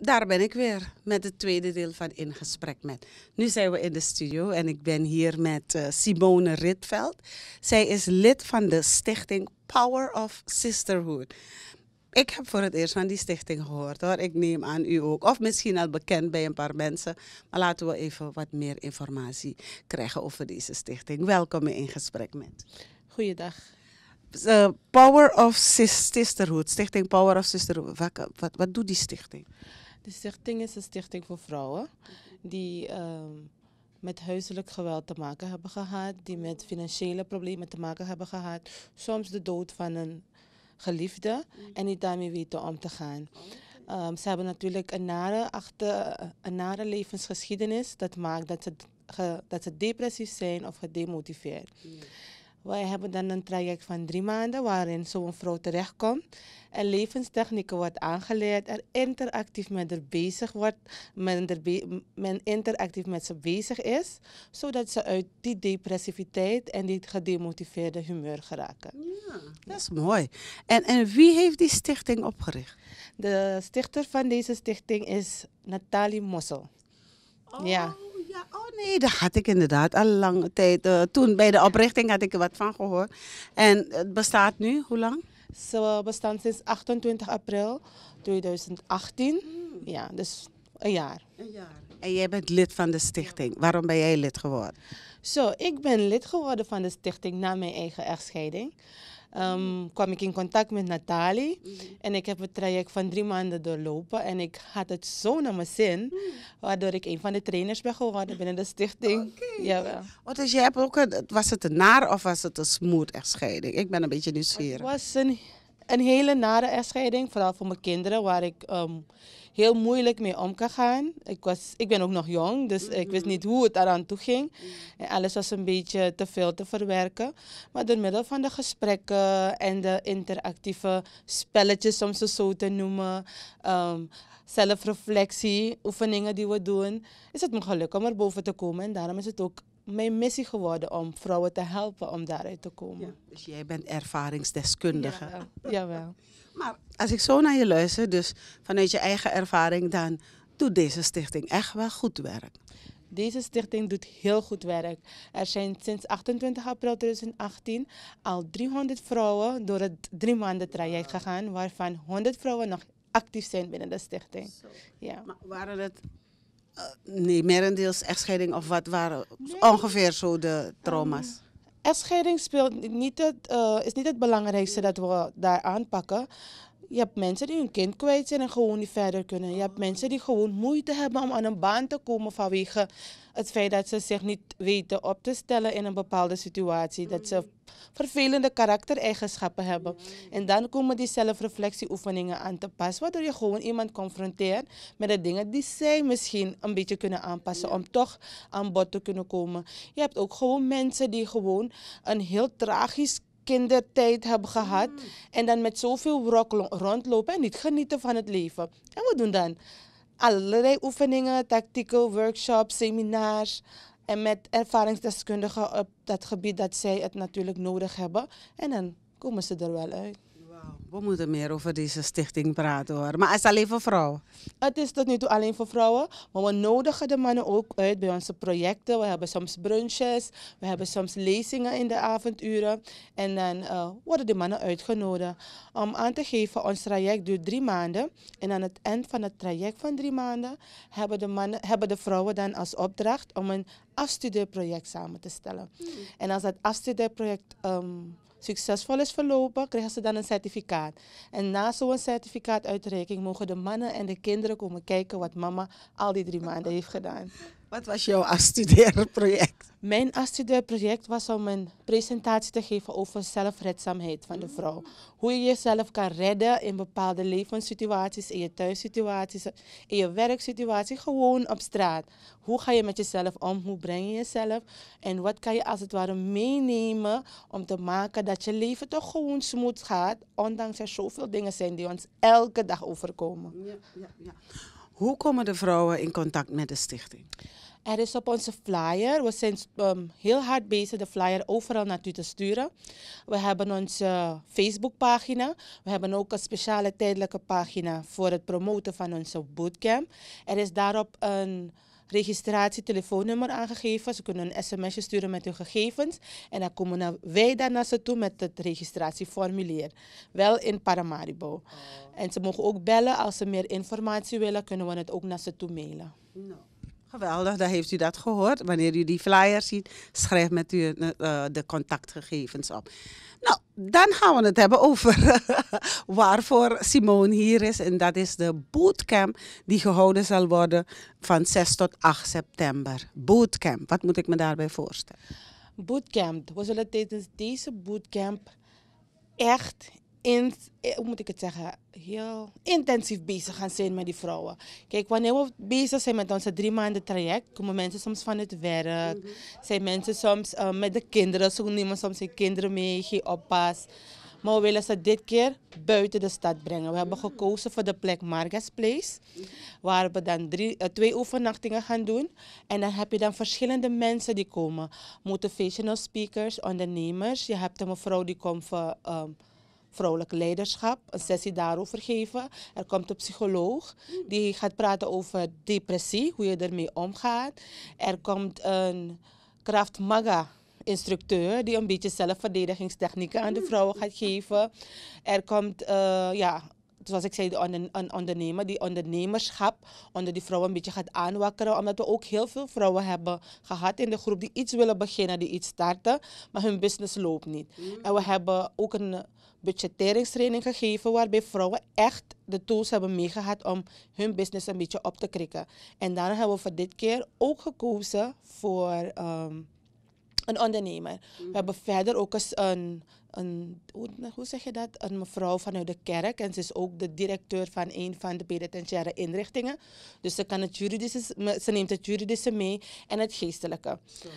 daar ben ik weer met het tweede deel van In Gesprek Met. Nu zijn we in de studio en ik ben hier met eh, Simone Ritveld. Zij is lid van de stichting Power of Sisterhood. Ik heb voor het eerst van die stichting gehoord hoor. Ik neem aan u ook. Of misschien al bekend bij een paar mensen. Maar laten we even wat meer informatie krijgen over deze stichting. Welkom in Gesprek Met. Goeiedag. Uh, Power of Sisterhood, Stichting Power of Sisterhood. Wat, wat, wat doet die stichting? De stichting is een stichting voor vrouwen die ehm, met huiselijk geweld te maken hebben gehad, die met financiële problemen te maken hebben gehad, soms de dood van een geliefde en niet daarmee weten om te gaan. Ehm, ze hebben natuurlijk een nare, achter, een nare levensgeschiedenis, dat maakt dat ze, dat ze depressief zijn of gedemotiveerd. Wij hebben dan een traject van drie maanden waarin zo'n vrouw terechtkomt en levenstechnieken wordt aangeleerd. Er interactief met haar bezig wordt, men, er be interactief met ze bezig is, zodat ze uit die depressiviteit en die gedemotiveerde humeur geraken. Ja, dat is mooi. En, en wie heeft die stichting opgericht? De stichter van deze stichting is Nathalie Mossel. Oh. Ja. Ja, oh nee, dat had ik inderdaad al lange tijd. Eh, toen bij de oprichting had ik er wat van gehoord. En het bestaat nu, hoe lang? Ze bestaan sinds 28 april 2018. Hmm. Ja, dus een jaar. Een jaar. En jij bent lid van de stichting. Waarom ben jij lid geworden? Zo, ik ben lid geworden van de stichting na mijn eigen echtscheiding um, kwam ik in contact met Nathalie. Mhm. En ik heb het traject van drie maanden doorlopen. En ik had het zo naar mijn zin, mhm. waardoor ik een van de trainers ben geworden binnen de stichting. Okay. dus jij hebt ook was het een naar of was het een smooth echtscheiding? Ik ben een beetje nieuwsgierig. Het was een hele nare echtscheiding, vooral voor mijn kinderen, waar ik ehm, heel moeilijk mee om kan gaan. Ik, was, ik ben ook nog jong, dus ik wist niet hoe het eraan toe ging. En alles was een beetje te veel te verwerken. Maar door middel van de gesprekken en de interactieve spelletjes, om ze zo te noemen, ehm, zelfreflectie, oefeningen die we doen, is het me gelukkig om er boven te komen. En daarom is het ook mijn missie geworden om vrouwen te helpen om daaruit te komen. dus jij bent ervaringsdeskundige. Ja, wel. jawel. Maar als ik zo naar je luister, dus vanuit je eigen ervaring, dan doet deze stichting echt wel goed werk. Deze stichting doet heel goed werk. Er zijn sinds 28 april 2018 al 300 vrouwen door het drie maanden traject gegaan, waarvan 100 vrouwen nog actief zijn binnen de stichting. Ja. Maar waren het eh, nee, merendeels echtscheiding of wat waren ongeveer zo de trauma's? Um, echtscheiding speelt niet het, eh, is niet het belangrijkste dat we daar aanpakken. Je hebt mensen die hun kind kwijt zijn en gewoon niet verder kunnen. Je hebt ah. mensen die gewoon moeite hebben om aan een baan te komen vanwege het feit dat ze zich niet weten op te stellen in een bepaalde situatie. Dat ze mm. vervelende karaktereigenschappen hebben. Mm. En dan komen die zelfreflectieoefeningen aan te pas, waardoor je gewoon iemand confronteert met de dingen die zij misschien een beetje kunnen aanpassen om toch aan bod te kunnen komen. Je hebt ook gewoon mensen die gewoon een heel tragisch kindertijd hebben gehad. En dan met zoveel wrok rondlopen en niet genieten van het leven. En we doen dan? Allerlei oefeningen, tactieken, workshops, seminars. En met ervaringsdeskundigen op dat gebied dat zij het natuurlijk nodig hebben. En dan komen ze er wel uit. We moeten meer over deze stichting praten hoor. Maar het is alleen voor vrouwen? Het is tot nu toe alleen voor vrouwen. Maar we nodigen de mannen ook uit bij onze projecten. We hebben soms brunches. We hebben soms lezingen in de avonduren. En dan eh, worden de mannen uitgenodigd. Om aan te geven, ons traject duurt drie maanden. En aan het eind van het traject van drie maanden hebben de, mannen, hebben de vrouwen dan als opdracht om een afstudeerproject samen te stellen. Hmm. En als dat afstudeerproject ehm, succesvol is verlopen, krijgen ze dan een certificaat. En na zo'n certificaatuitreiking mogen de mannen en de kinderen komen kijken wat mama al die drie maanden heeft gedaan. Wat was jouw afstudeerproject? Mijn afstudeerproject was om een presentatie te geven over zelfredzaamheid van de vrouw. Hoe je jezelf kan redden in bepaalde levenssituaties, in je thuissituaties, in je werksituatie, gewoon op straat. Hoe ga je met jezelf om? Hoe breng je jezelf? En wat kan je als het ware meenemen om te maken dat je leven toch gewoon smooth gaat, ondanks er zoveel dingen zijn die ons elke dag overkomen. Ja, ja, ja. Hoe komen de vrouwen in contact met de stichting? Er is op onze flyer, we zijn ehm, heel hard bezig de flyer overal naartoe te sturen. We hebben onze Facebookpagina. We hebben ook een speciale tijdelijke pagina voor het promoten van onze bootcamp. Er is daarop een registratie-telefoonnummer aangegeven. Ze kunnen een sms'je sturen met hun gegevens. En dan komen wij daar naar ze toe met het registratieformulier. Wel in Paramaribo. Oh. En ze mogen ook bellen. Als ze meer informatie willen, kunnen we het ook naar ze toe mailen. Nou, geweldig, dan heeft u dat gehoord. Wanneer u die flyer ziet, schrijf met u eh, de contactgegevens op. Nou, dan gaan we het hebben over waarvoor Simone hier is. En dat is de bootcamp die gehouden zal worden van 6 tot 8 september. Bootcamp, wat moet ik me daarbij voorstellen? Bootcamp. We zullen tijdens deze bootcamp echt in, eh, hoe moet ik het zeggen, heel intensief bezig gaan zijn met die vrouwen. Kijk, wanneer we bezig zijn met onze drie maanden traject, komen mensen soms van het werk, mhm. zijn mensen soms eh, met de kinderen, ze nemen soms hun kinderen mee, geen oppas. Maar we willen ze dit keer buiten de stad brengen. We hebben mhm. gekozen voor de plek Marga's Place. Mhm. Waar we dan eh, twee overnachtingen gaan doen. En dan heb je dan verschillende mensen die komen. Motivational speakers, ondernemers. Je hebt een mevrouw die komt voor... Ehm, vrouwelijk leiderschap, een sessie daarover geven. Er komt een psycholoog die gaat praten over depressie, hoe je ermee omgaat. Er komt een Kraft Maga instructeur die een beetje zelfverdedigingstechnieken aan de vrouwen gaat geven. Er komt eh, ja, zoals ik zei, de een ondernemer die ondernemerschap onder die vrouwen een beetje gaat aanwakkeren. Omdat we ook heel veel vrouwen hebben gehad in de groep die iets willen beginnen, die iets starten, maar hun business loopt niet. Mm. En we hebben ook een budgetteringstraining gegeven waarbij vrouwen echt de tools hebben meegehad om hun business een beetje op te krikken. En daarom hebben we voor dit keer ook gekozen voor... Ehm, een ondernemer. We mhm. hebben verder ook eens een, een hoe, zeg je dat, een mevrouw vanuit de kerk. En ze is ook de directeur van een van de penitentiaire inrichtingen. Dus ze, kan het juridische, ze neemt het juridische mee en het geestelijke. Zo.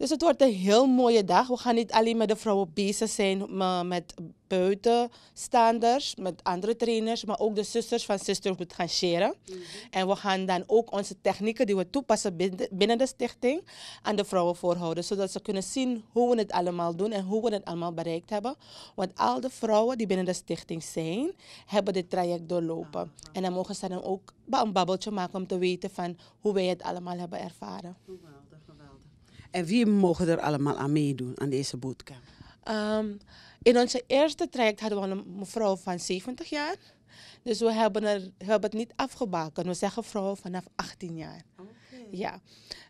Dus het wordt een heel mooie dag. We gaan niet alleen met de vrouwen bezig zijn, maar met buitenstaanders, met andere trainers, maar ook de zusters van Sisterhood gaan sharen. Mhm. En we gaan dan ook onze technieken die we toepassen binnen de stichting aan de vrouwen voorhouden, zodat ze kunnen zien hoe we het allemaal doen en hoe we het allemaal bereikt hebben. Want al de vrouwen die binnen de stichting zijn, hebben dit traject doorlopen. Ah. En dan mogen ze dan ook een babbeltje maken om te weten van hoe wij het allemaal hebben ervaren. Oh, en wie mogen er allemaal aan meedoen aan deze bootcamp? Ehm, in onze eerste traject hadden we een mevrouw van 70 jaar. Dus we hebben, er, hebben het niet afgebakken. We zeggen vrouw vanaf 18 jaar. Okay. Ja.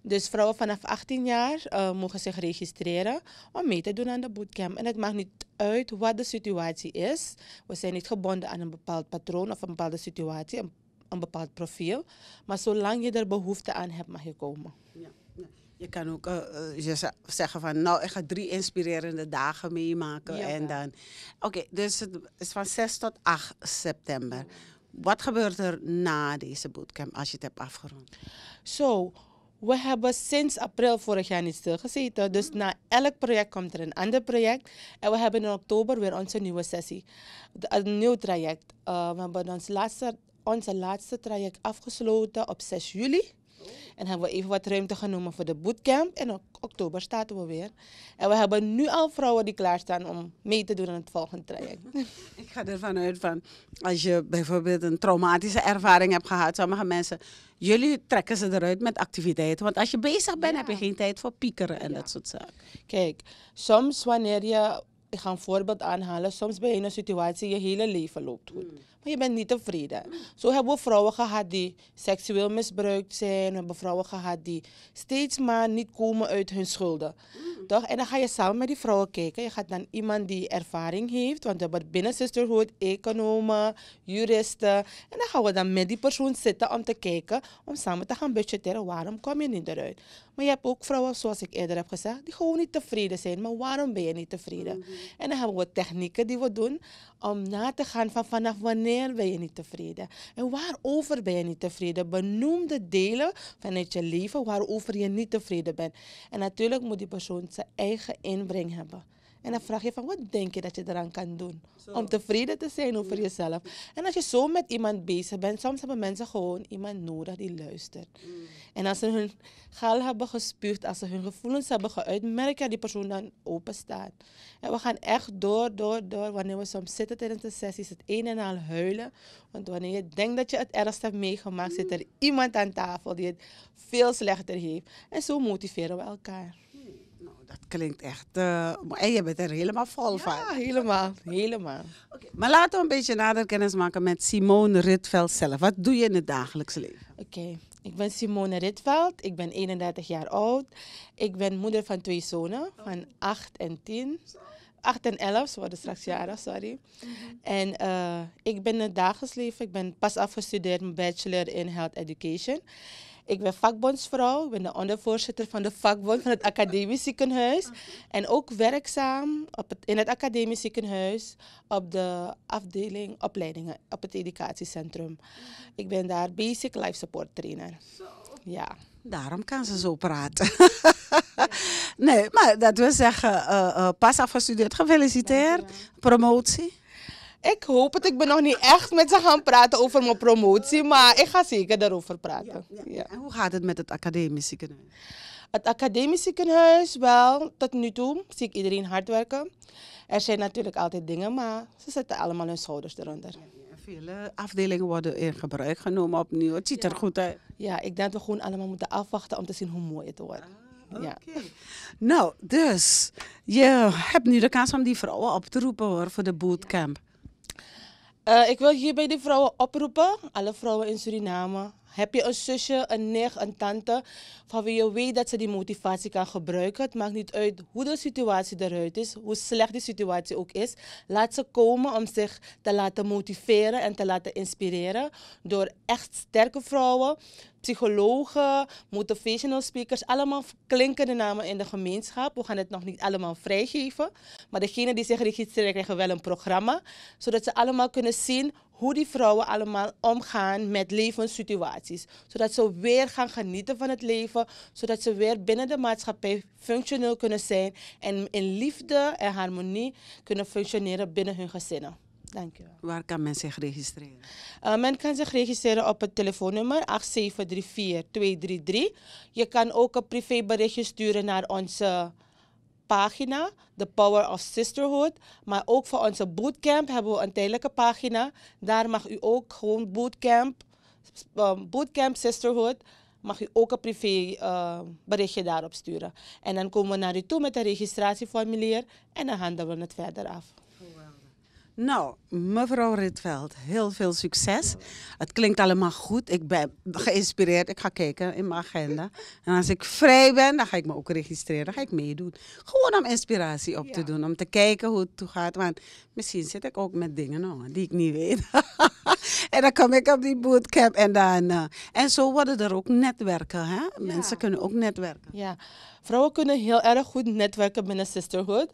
Dus vrouwen vanaf 18 jaar eh, mogen zich registreren om mee te doen aan de bootcamp. En het maakt niet uit wat de situatie is. We zijn niet gebonden aan een bepaald patroon of een bepaalde situatie, een, een bepaald profiel. Maar zolang je er behoefte aan hebt, mag je komen. Ja. Je kan ook uh, zeggen van, nou, ik ga drie inspirerende dagen meemaken. en dan, oké, dus het is van 6 tot 8 september. Wat gebeurt er na deze bootcamp als je het hebt afgerond? Zo, we hebben sinds april vorig jaar niet stilgezeten. Dus mm. na elk project komt er een ander project. En we hebben in oktober weer onze nieuwe sessie. Een nieuw traject. Eh, we hebben ons laatste, onze laatste traject afgesloten op 6 juli. En hebben we even wat ruimte genomen voor de bootcamp. En op oktober staat we weer. En we hebben nu al vrouwen die klaarstaan om mee te doen aan het volgende traject. Ik ga ervan uit van, als je bijvoorbeeld een traumatische ervaring hebt gehad, sommige mensen, jullie trekken ze eruit met activiteiten. Want als je bezig bent, heb je geen tijd voor piekeren en dat soort zaken. Kijk, soms wanneer je ik ga een voorbeeld aanhalen. Soms ben je in een situatie, je hele leven loopt goed. Hmm maar je bent niet tevreden. Zo hebben we vrouwen gehad die seksueel misbruikt zijn, we hebben vrouwen gehad die steeds maar niet komen uit hun schulden. Toch? En dan ga je samen met die vrouwen kijken. Je gaat naar iemand die ervaring heeft, want we hebben binnen sisterhood economen, juristen. En dan gaan we dan met die persoon zitten om te kijken, om samen te gaan budgetteren. Waarom kom je niet eruit? Maar je hebt ook vrouwen, zoals ik eerder heb gezegd, die gewoon niet tevreden zijn. Maar waarom ben je niet tevreden? Mm-hmm. En dan hebben we technieken die we doen om na te gaan van vanaf wanneer Wanneer ben je niet tevreden? En waarover ben je niet tevreden? Benoem de delen vanuit je leven waarover je niet tevreden bent. En natuurlijk moet die persoon zijn eigen inbreng hebben. En dan vraag je van wat denk je dat je eraan kan doen om tevreden te zijn over jezelf. En als je zo met iemand bezig bent, soms hebben mensen gewoon iemand nodig die luistert. Mm. En als ze hun gal hebben gespuugd, als ze hun gevoelens hebben geuit, merk je dat die persoon dan staat. En we gaan echt door, door, door. Wanneer we soms zitten tijdens de sessies, het een en al huilen. Want wanneer je denkt dat je het ergste hebt meegemaakt, zit er mm. iemand aan tafel die het veel slechter heeft. En zo motiveren we elkaar dat klinkt echt. Uh, en je bent er helemaal vol van. Ja, helemaal. helemaal. Maar laten we een beetje nader kennis maken met Simone Ritveld zelf. Wat doe je in het dagelijks leven? Oké, ik ben Simone Ritveld. Ik ben 31 jaar oud. Ik ben moeder van twee zonen, van 8 en 10. 8 en 11, ze worden straks jaren, sorry. En eh, ik ben in het dagelijks leven, ik ben pas afgestudeerd, mijn bachelor in health education. Ik ben vakbondsvrouw, ik ben de ondervoorzitter van de vakbond van het Academisch Ziekenhuis. Mhm. En ook werkzaam op het, in het Academisch Ziekenhuis op de afdeling opleidingen op het educatiecentrum. Mhm. Ik ben daar basic life support trainer. Ja. Daarom kan ze zo praten. nee, maar dat wil zeggen, eh, eh, pas afgestudeerd, gefeliciteerd. Promotie. Ik hoop het. Ik ben nog niet echt met ze gaan praten over mijn promotie, maar ik ga zeker daarover praten. Ja, En hoe gaat het met het academisch ziekenhuis? Het academisch ziekenhuis, wel, tot nu toe zie ik iedereen hard werken. Er zijn natuurlijk altijd dingen, maar ze zetten allemaal hun schouders eronder. Vele afdelingen worden in gebruik genomen opnieuw. Het ziet er goed uit. Ja, ik denk dat we gewoon allemaal moeten afwachten om te zien hoe mooi het wordt. Ah, Nou, dus je hebt nu de kans om die vrouwen op te roepen hoor, voor de bootcamp. Eh, ik wil hierbij de vrouwen oproepen, alle vrouwen in Suriname. Heb je een zusje, een neef, een tante van wie je weet dat ze die motivatie kan gebruiken? Het maakt niet uit hoe de situatie eruit is, hoe slecht die situatie ook is. Laat ze komen om zich te laten motiveren en te laten inspireren door echt sterke vrouwen psychologen, motivational speakers, allemaal klinkende namen in de gemeenschap. We gaan het nog niet allemaal vrijgeven. Maar degenen die zich registreren krijgen wel een programma, zodat ze allemaal kunnen zien hoe die vrouwen allemaal omgaan met levenssituaties. Zodat ze weer gaan genieten van het leven, zodat ze weer binnen de maatschappij functioneel kunnen zijn en in liefde en harmonie kunnen functioneren binnen hun gezinnen. Dankjewel. Waar kan men zich registreren? Eh, men kan zich registreren op het telefoonnummer 8734233. Je kan ook een privéberichtje sturen naar onze pagina, The Power of Sisterhood. Maar ook voor onze bootcamp hebben we een tijdelijke pagina. Daar mag u ook gewoon bootcamp, eh, bootcamp Sisterhood mag u ook een privéberichtje eh, daarop sturen. En dan komen we naar u toe met een registratieformulier en dan handelen we het verder af. Nou, mevrouw Ritveld, heel veel succes. Het klinkt allemaal goed. Ik ben geïnspireerd. Ik ga kijken in mijn agenda. En als ik vrij ben, dan ga ik me ook registreren. Dan ga ik meedoen. Gewoon om inspiratie op te doen. Om te kijken hoe het toe gaat. Want misschien zit ik ook met dingen nou, die ik niet weet. en dan kom ik op die bootcamp. En, dan, eh, en zo worden er ook netwerken. Hè? Mensen kunnen ook netwerken. Ja, vrouwen kunnen heel erg goed netwerken binnen Sisterhood.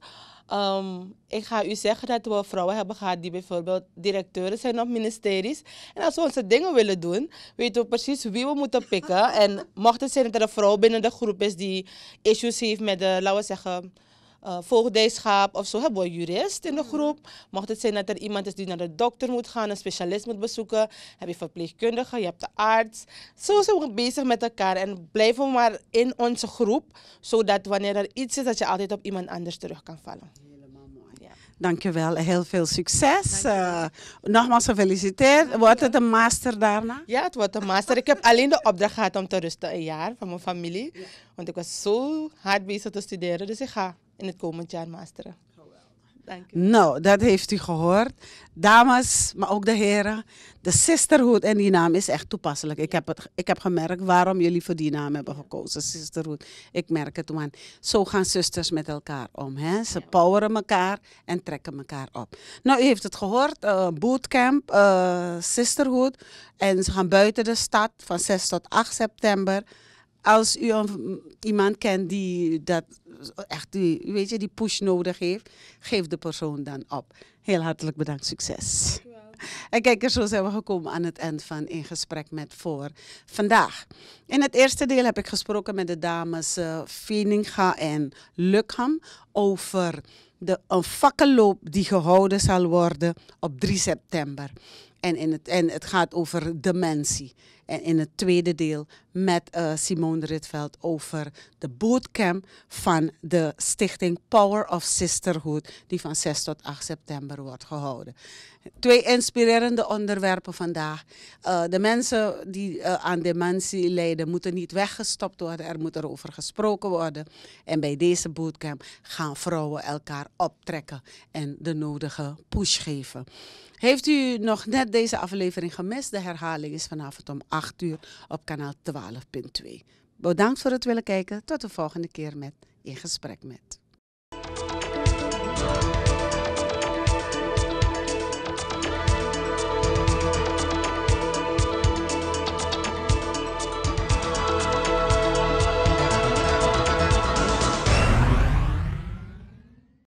Ehm, ik ga u zeggen dat we vrouwen hebben gehad die bijvoorbeeld directeuren zijn op ministeries. En als we onze dingen willen doen, weten we precies wie we moeten pikken. En mocht het zijn dat er een vrouw binnen de groep is die issues heeft met de, laten we zeggen, eh, voogdijschap of zo, hebben we jurist in de mm. groep. Mocht het zijn dat er iemand is die naar de dokter moet gaan, een specialist moet bezoeken, heb je verpleegkundige, je hebt de arts. Zo zijn we bezig met elkaar en blijven we maar in onze groep, zodat wanneer er iets is, dat je altijd op iemand anders terug kan vallen. Dankjewel, heel veel succes. Uh, nogmaals gefeliciteerd. Wordt het een master daarna? Ja, het wordt een master. ik heb alleen de opdracht gehad om te rusten, een jaar van mijn familie. Want ik was zo hard bezig te studeren, dus ik ga in het komend jaar masteren. Dank u. Nou, dat heeft u gehoord. Dames, maar ook de heren. De sisterhood en die naam is echt toepasselijk. Ik heb, het, ik heb gemerkt waarom jullie voor die naam hebben gekozen. Sisterhood. Ik merk het, man. Zo gaan zusters met elkaar om. Hè? Ze poweren elkaar en trekken elkaar op. Nou, u heeft het gehoord. Eh, bootcamp, eh, sisterhood. En ze gaan buiten de stad van 6 tot 8 september als u een, iemand kent die dat echt die, weet je, die push nodig heeft, geef de persoon dan op. Heel hartelijk bedankt, succes. En kijkers, zo zijn we gekomen aan het eind van In Gesprek met Voor vandaag. In het eerste deel heb ik gesproken met de dames uh, Veninga en Lukham over de, een vakkenloop die gehouden zal worden op 3 september. En, in het, en het gaat over dementie. En in het tweede deel met uh, Simone Ritveld over de bootcamp van de stichting Power of Sisterhood, die van 6 tot 8 september wordt gehouden. Twee inspirerende onderwerpen vandaag. Eh, de mensen die eh, aan dementie lijden moeten niet weggestopt worden, er moet erover gesproken worden. En bij deze bootcamp gaan vrouwen elkaar optrekken en de nodige push geven. Heeft u nog net deze aflevering gemist? De herhaling is vanavond om 8 uur op kanaal 12.2. Bedankt voor het willen kijken. Tot de volgende keer met In Gesprek met.